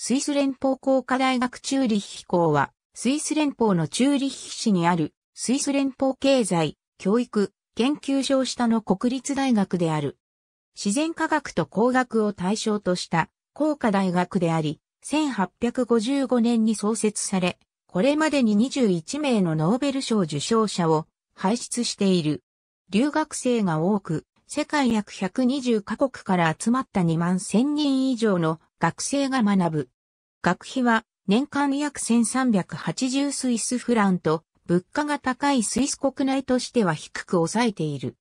スイス連邦工科大学チューリッヒ校は、スイス連邦のチューリッヒ市にある、スイス連邦経済、教育、研究所下の国立大学である。自然科学と工学を対象とした工科大学であり、1855年に創設され、これまでに21名のノーベル賞受賞者を輩出している。留学生が多く、世界約120カ国から集まった2万1000人以上の学生が学ぶ。学費は年間約1380スイスフランと物価が高いスイス国内としては低く抑えている。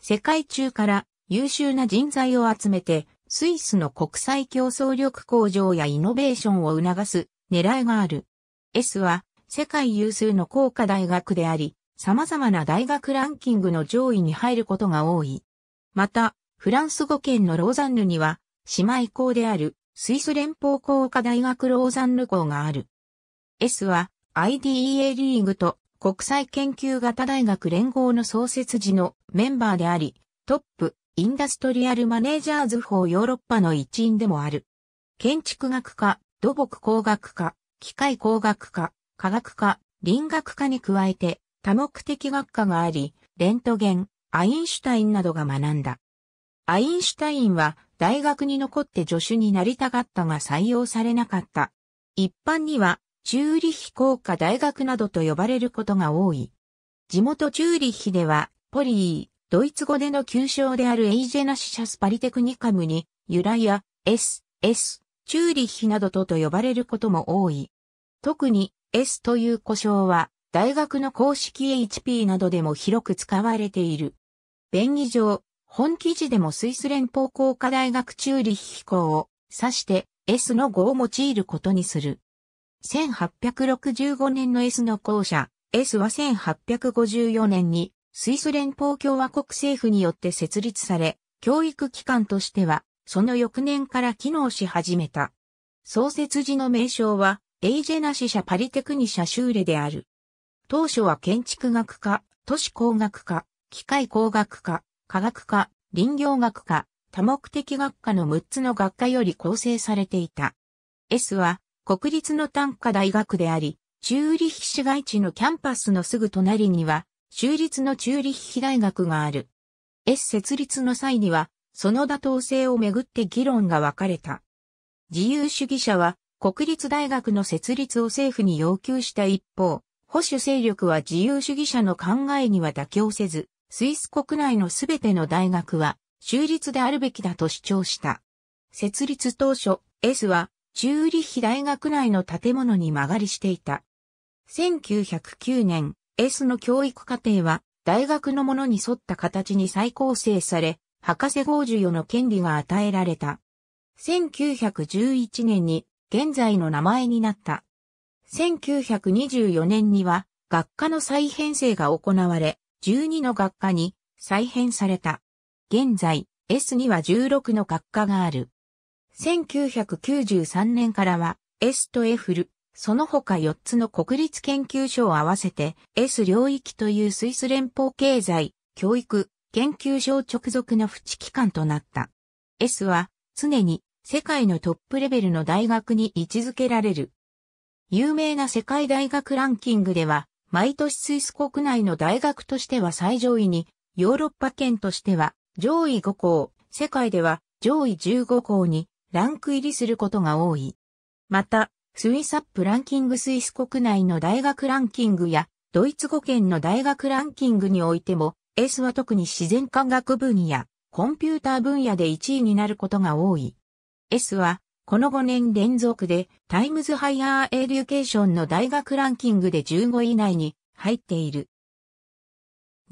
世界中から優秀な人材を集めてスイスの国際競争力向上やイノベーションを促す狙いがある。S は世界有数の高科大学であり、様々な大学ランキングの上位に入ることが多い。また、フランス語圏のローザンヌには、姉妹校であるスイス連邦工科大学ローザンヌ校がある。S は IDEA リーグと国際研究型大学連合の創設時のメンバーであり、トップ、インダストリアルマネージャーズ法ヨーロッパの一員でもある。建築学科、土木工学科、機械工学科、科学科、林学科に加えて多目的学科があり、レントゲン、アインシュタインなどが学んだ。アインシュタインは大学に残って助手になりたかったが採用されなかった。一般には、チューリッヒ工科大学などと呼ばれることが多い。地元チューリッヒでは、ポリー、ドイツ語での旧称であるエイジェナシシャスパリテクニカムに、ユラや、S、S、チューリッヒなどとと呼ばれることも多い。特に S という呼称は大学の公式 HP などでも広く使われている。便宜上、本記事でもスイス連邦工科大学チューリッヒ校を指して S の語を用いることにする。1865年の S の校舎、S は1854年にスイス連邦共和国政府によって設立され、教育機関としては、その翌年から機能し始めた。創設時の名称は、エイジェナシ社パリテクニ社修レである。当初は建築学科、都市工学科、機械工学科、科学科、林業学科、多目的学科の6つの学科より構成されていた。S は国立の短科大学であり、チューリッヒ市街地のキャンパスのすぐ隣には、州立のチューリッヒ大学がある。S 設立の際には、その妥当性をめぐって議論が分かれた。自由主義者は、国立大学の設立を政府に要求した一方、保守勢力は自由主義者の考えには妥協せず、スイス国内のすべての大学は、州立であるべきだと主張した。設立当初、S は、チューリヒ大学内の建物に間借りしていた。1909年、S の教育課程は、大学のものに沿った形に再構成され、博士号授与の権利が与えられた。1911年に、現在の名前になった。1924年には、学科の再編成が行われ、12の学科に再編された。現在、S には16の学科がある。1993年からは S と F その他4つの国立研究所を合わせて S 領域というスイス連邦経済、教育、研究所直属の不知機関となった。S は常に世界のトップレベルの大学に位置づけられる。有名な世界大学ランキングでは毎年スイス国内の大学としては最上位に、ヨーロッパ圏としては上位5校、世界では上位15校にランク入りすることが多い。また、スイスアップランキングスイス国内の大学ランキングやドイツ語圏の大学ランキングにおいても、S は特に自然科学分野、コンピューター分野で1位になることが多い。S はこの5年連続でタイムズハイヤーエデュケーションの大学ランキングで15位以内に入っている。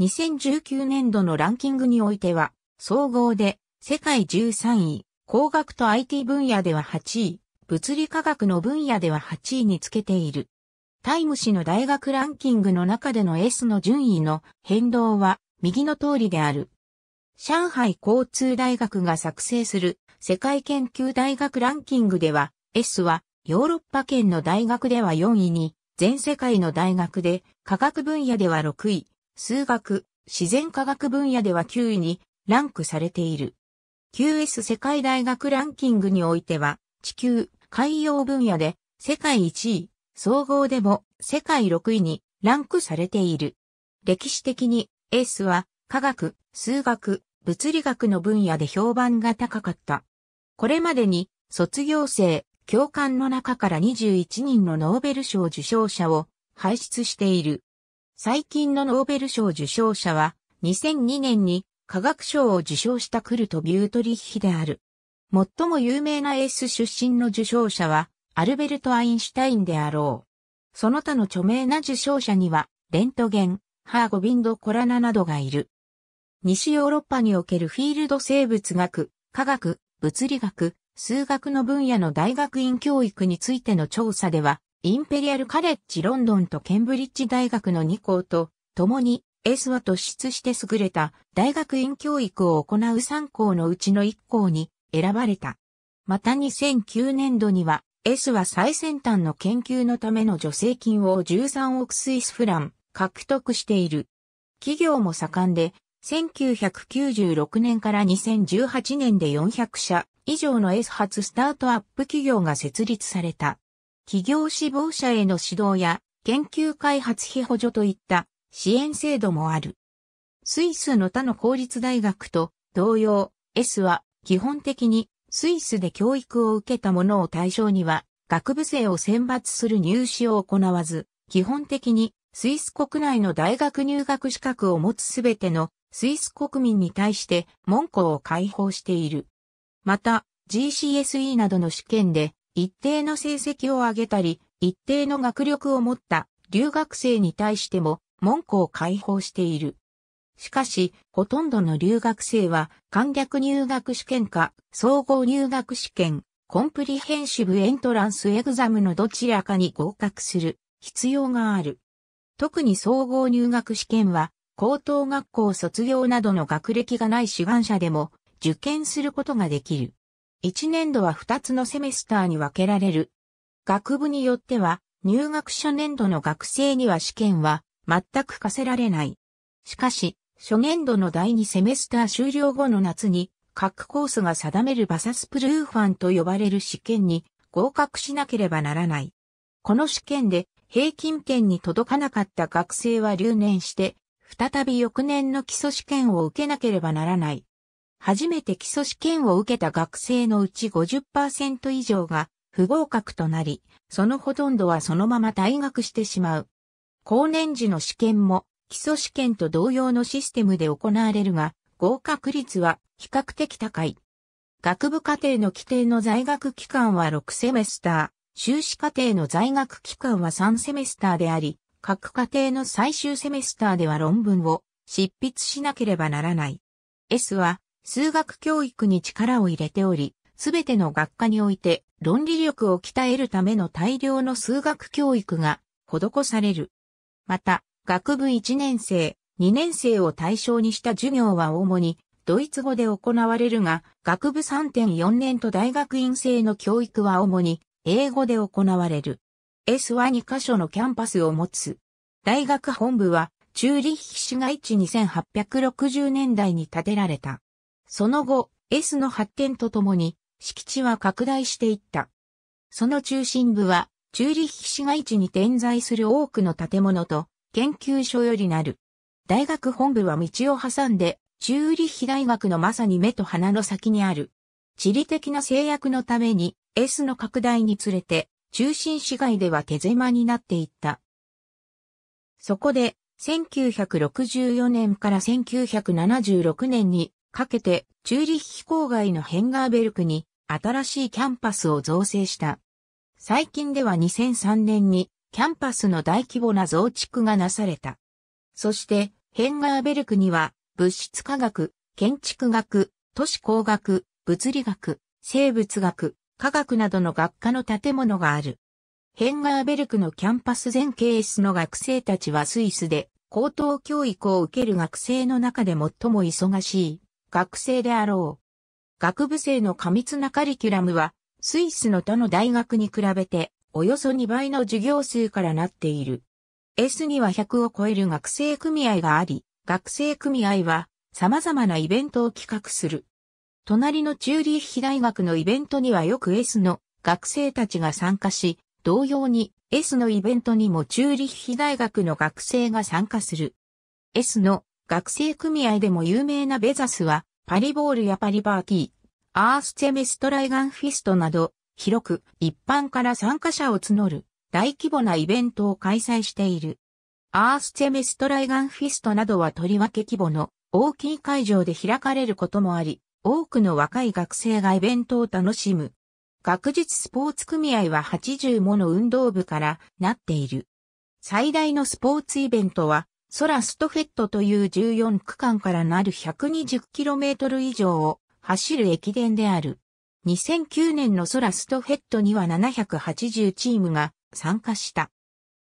2019年度のランキングにおいては、総合で世界13位、工学と IT 分野では8位、物理科学の分野では8位につけている。タイム誌の大学ランキングの中での S の順位の変動は右の通りである。上海交通大学が作成する世界研究大学ランキングでは、S はヨーロッパ圏の大学では4位に、全世界の大学で科学分野では6位、数学、自然科学分野では9位にランクされている。QS 世界大学ランキングにおいては、地球、海洋分野で世界1位、総合でも世界6位にランクされている。歴史的に S は科学、数学、物理学の分野で評判が高かった。これまでに卒業生、教官の中から21人のノーベル賞受賞者を輩出している。最近のノーベル賞受賞者は2002年に科学賞を受賞したクルト・ビュートリッヒである。最も有名なエース出身の受賞者はアルベルト・アインシュタインであろう。その他の著名な受賞者にはレントゲン、ハーゴビンド・コラナなどがいる。西ヨーロッパにおけるフィールド生物学、科学、物理学、数学の分野の大学院教育についての調査では、インペリアルカレッジロンドンとケンブリッジ大学の2校と、共に S は突出して優れた大学院教育を行う3校のうちの1校に選ばれた。また2009年度には S は最先端の研究のための助成金を13億スイスフラン獲得している。企業も盛んで1996年から2018年で400社以上の S 発スタートアップ企業が設立された。企業志望者への指導や研究開発費補助といった支援制度もある。スイスの他の公立大学と同様、S は基本的にスイスで教育を受けた者を対象には学部生を選抜する入試を行わず、基本的にスイス国内の大学入学資格を持つすべてのスイス国民に対して門戸を開放している。また、GCSE などの試験で一定の成績を上げたり、一定の学力を持った留学生に対しても門戸を開放している。しかし、ほとんどの留学生は、簡略入学試験か、総合入学試験、コンプリヘンシブエントランスエグザムのどちらかに合格する必要がある。特に総合入学試験は、高等学校卒業などの学歴がない志願者でも受験することができる。1年度は2つのセメスターに分けられる。学部によっては入学初年度の学生には試験は全く課せられない。しかし、初年度の第2セメスター終了後の夏に各コースが定めるバサスプルーファンと呼ばれる試験に合格しなければならない。この試験で平均点に届かなかった学生は留年して再び翌年の基礎試験を受けなければならない。初めて基礎試験を受けた学生のうち50%以上が不合格となり、そのほとんどはそのまま退学してしまう。高年時の試験も基礎試験と同様のシステムで行われるが、合格率は比較的高い。学部課程の規定の在学期間は6セメスター、修士課程の在学期間は3セメスターであり、各家庭の最終セメスターでは論文を執筆しなければならない。S は数学教育に力を入れており、すべての学科において論理力を鍛えるための大量の数学教育が施される。また、学部1年生、2年生を対象にした授業は主にドイツ語で行われるが、学部3.4年と大学院生の教育は主に英語で行われる。S は2カ所のキャンパスを持つ。大学本部は、チューリッヒ市街地2860年代に建てられた。その後、S の発展とともに、敷地は拡大していった。その中心部は、チューリッヒ市街地に点在する多くの建物と、研究所よりなる。大学本部は道を挟んで、チューリッヒ大学のまさに目と鼻の先にある。地理的な制約のために、S の拡大につれて、中心市街では手狭になっていった。そこで、1964年から1976年にかけて、チューリッヒ郊外のヘンガーベルクに新しいキャンパスを造成した。最近では2003年にキャンパスの大規模な増築がなされた。そして、ヘンガーベルクには、物質科学、建築学、都市工学、物理学、生物学、科学などの学科の建物がある。ヘンガーベルクのキャンパス全ケースの学生たちはスイスで高等教育を受ける学生の中で最も忙しい学生であろう。学部生の過密なカリキュラムはスイスの他の大学に比べておよそ2倍の授業数からなっている。S には100を超える学生組合があり、学生組合は様々なイベントを企画する。隣のチューリッヒ大学のイベントにはよく S の学生たちが参加し、同様に S のイベントにもチューリッヒ大学の学生が参加する。S の学生組合でも有名なベザスは、パリボールやパリバーティー、アースチェメストライガンフィストなど、広く一般から参加者を募る大規模なイベントを開催している。アースチェメストライガンフィストなどはとりわけ規模の大きい会場で開かれることもあり、多くの若い学生がイベントを楽しむ学術スポーツ組合は80もの運動部からなっている。最大のスポーツイベントは、ソラストフェットという14区間からなる 120km 以上を走る駅伝である。2009年のソラストフェットには780チームが参加した。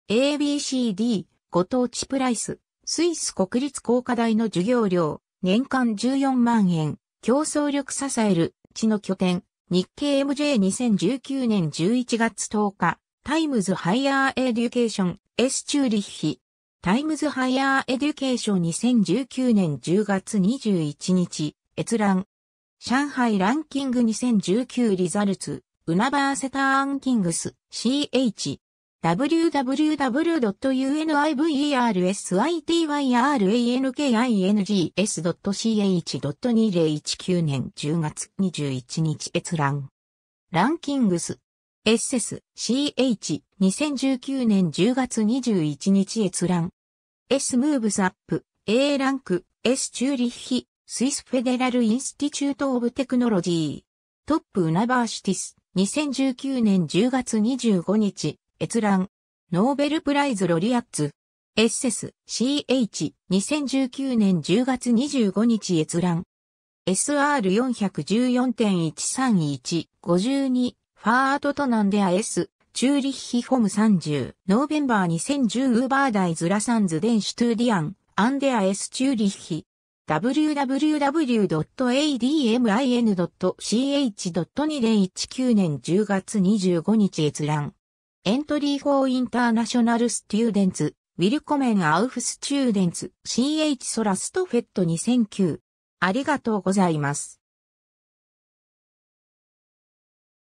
ABCD、ご当地プライス、スイス国立工科大の授業料、年間14万円、競争力支える、地の拠点、日経 MJ2019 年11月10日、タイムズハイヤーエデュケーション、S チューリッヒ。タイムズハイヤーエデュケーション2019年10月21日、閲覧。上海ランキング2019リザルツ、ウナバーセターンキングス、CH。w w w u n i v e r s i t y r a n k i n g s c h 2 0 1 9年10月21日閲覧。ランキングス。s s CH 2019年10月21日閲覧。S ムーブスアップ A ランク S チューリッヒスイスフェデラルインスティチュートオブテクノロジートップウナバーシティス2019年10月25日閲覧。ノーベルプライズロリアッツ。エッセス CH 2019年10月25日閲覧。SR414.1315 ファーアートトナンデア S、チューリッヒホム30、ノーベンバー2010ウーバーダイズラサンズデンシュトゥーディアン、アンデア S チューリッヒ。www.admin.ch.2 0 1 9年10月25日閲覧。エントリーフォーインターナショナルスチューデンツ、ウィルコメンアウフスチューデンツ、CH ソラストフェット2009。ありがとうございます。